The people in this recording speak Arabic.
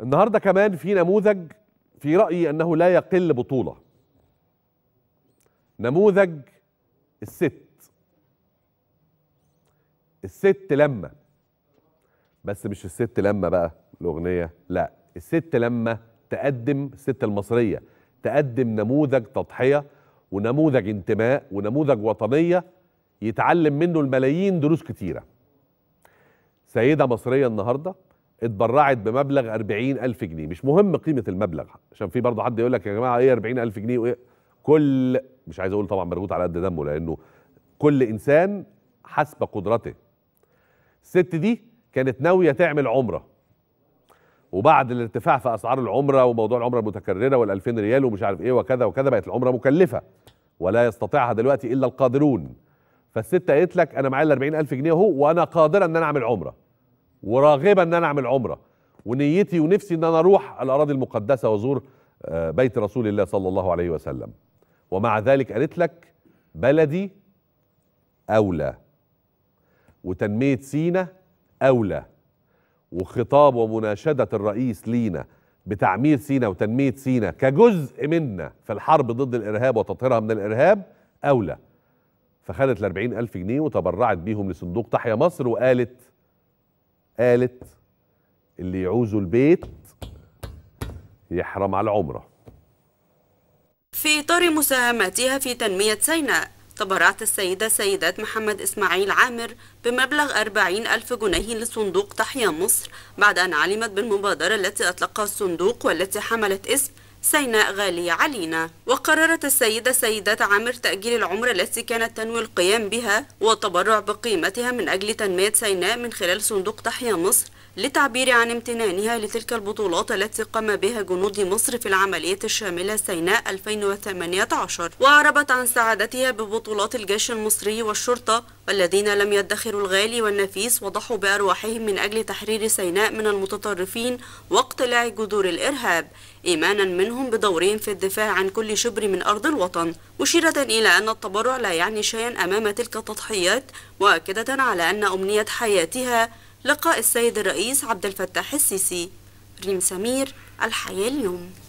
النهارده كمان في نموذج في رايي انه لا يقل بطوله نموذج الست الست لما بس مش الست لما بقى الاغنيه لا الست لما تقدم الست المصريه تقدم نموذج تضحيه ونموذج انتماء ونموذج وطنيه يتعلم منه الملايين دروس كتيره سيده مصريه النهارده اتبرعت بمبلغ 40000 جنيه مش مهم قيمه المبلغ عشان في برضه حد يقول لك يا جماعه ايه 40000 جنيه وايه كل مش عايز اقول طبعا مربوط على قد دمه لانه كل انسان حسب قدرته الست دي كانت ناويه تعمل عمره وبعد الارتفاع في اسعار العمره وموضوع العمره المتكرره وال2000 ريال ومش عارف ايه وكذا وكذا بقت العمره مكلفه ولا يستطيعها دلوقتي الا القادرون فالست قالت لك انا معايا ال 40000 جنيه اهو وانا قادره ان انا اعمل عمره وراغبه ان انا اعمل عمره ونيتي ونفسي ان انا اروح الاراضي المقدسه وازور آه، بيت رسول الله صلى الله عليه وسلم ومع ذلك قالت لك بلدي اولى وتنميه سينا اولى وخطاب ومناشده الرئيس لينا بتعمير سينا وتنميه سينا كجزء منا في الحرب ضد الارهاب وتطهيرها من الارهاب اولى فخدت ال ألف جنيه وتبرعت بيهم لصندوق تحيا مصر وقالت قالت اللي يعوزوا البيت يحرم على العمرة في إطار مساهماتها في تنمية سيناء تبرعت السيدة سيدات محمد إسماعيل عامر بمبلغ 40 ألف جنيه لصندوق تحيا مصر بعد أن علمت بالمبادرة التي أطلقها الصندوق والتي حملت اسم سيناء غالية علينا وقررت السيدة سيدة عامر تأجيل العمرة التي كانت تنوي القيام بها وتبرع بقيمتها من أجل تنمية سيناء من خلال صندوق تحيا مصر للتعبير عن امتنانها لتلك البطولات التي قام بها جنود مصر في العملية الشاملة سيناء 2018 وأعربت عن سعادتها ببطولات الجيش المصري والشرطة والذين لم يدخروا الغالي والنفيس وضحوا بأرواحهم من أجل تحرير سيناء من المتطرفين واقتلاع جذور الإرهاب إيمانا منهم بدورهم في الدفاع عن كل شبر من أرض الوطن مشيرة إلى أن التبرع لا يعني شيئا أمام تلك التضحيات مؤكدة على أن أمنية حياتها لقاء السيد الرئيس عبد الفتاح السيسي ريم سمير الحياة اليوم